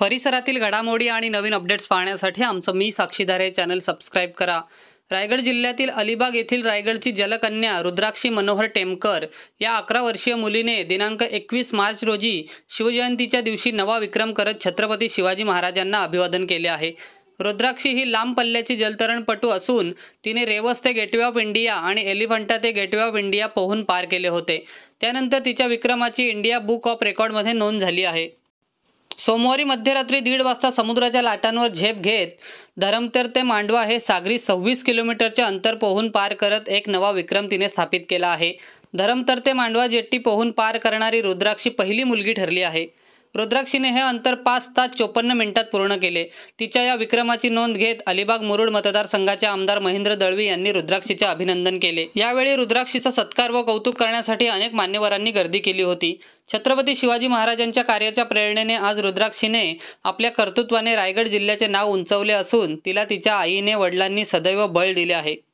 परिसरातील घडामोडी आणि नवीन अपडेट्स पाहण्यासाठी आमचं मी साक्षीदार हे चॅनल सबस्क्राईब करा रायगड जिल्ह्यातील अलिबाग येथील रायगडची जलकन्या रुद्राक्षी मनोहर टेमकर या अकरा वर्षीय मुलीने दिनांक एकवीस मार्च रोजी शिवजयंतीच्या दिवशी नवा विक्रम करत छत्रपती शिवाजी महाराजांना अभिवादन केले आहे रुद्राक्षी ही लांब पल्ल्याची जलतरणपटू असून तिने रेवस ते गेटवे ऑफ इंडिया आणि एलिफंटा ते गेटवे ऑफ इंडिया पोहून पार केले होते त्यानंतर तिच्या विक्रमाची इंडिया बुक ऑफ रेकॉर्डमध्ये नोंद झाली आहे सोमवारी मध्यरात्री दीड वाजता समुद्राच्या लाटांवर झेप घेत धरमतर ते मांडवा हे सागरी सव्वीस किलोमीटरचे अंतर पोहून पार करत एक नवा विक्रम तिने स्थापित केला आहे धरमतर ते मांडवा जेट्टी पोहून पार करणारी रुद्राक्षी पहिली मुलगी ठरली आहे रुद्राक्षीने हे अंतर पाच तास चोपन्न मिनिटात पूर्ण केले तिच्या या विक्रमाची नोंद घेत अलिबाग मुरुड मतदारसंघाचे आमदार महेंद्र दळवी यांनी रुद्राक्षीचे अभिनंदन केले यावेळी रुद्राक्षीचा सत्कार व कौतुक करण्यासाठी अनेक मान्यवरांनी गर्दी केली होती छत्रपती शिवाजी महाराजांच्या कार्याच्या प्रेरणेने आज रुद्राक्षीने आपल्या कर्तृत्वाने रायगड जिल्ह्याचे नाव उंचवले असून तिला तिच्या आईने वडिलांनी सदैव बळ दिले आहे